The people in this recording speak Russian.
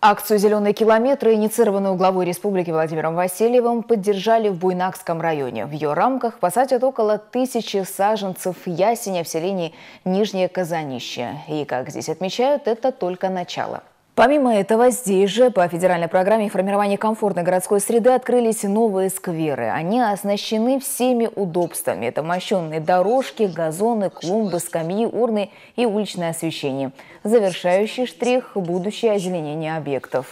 Акцию «Зеленые километры», инициированную главой республики Владимиром Васильевым, поддержали в Буйнакском районе. В ее рамках посадят около тысячи саженцев ясеня в селении Нижнее Казанище. И, как здесь отмечают, это только начало. Помимо этого, здесь же по федеральной программе формирования комфортной городской среды открылись новые скверы. Они оснащены всеми удобствами. Это мощенные дорожки, газоны, клумбы, скамьи, урны и уличное освещение. Завершающий штрих – будущее озеленение объектов.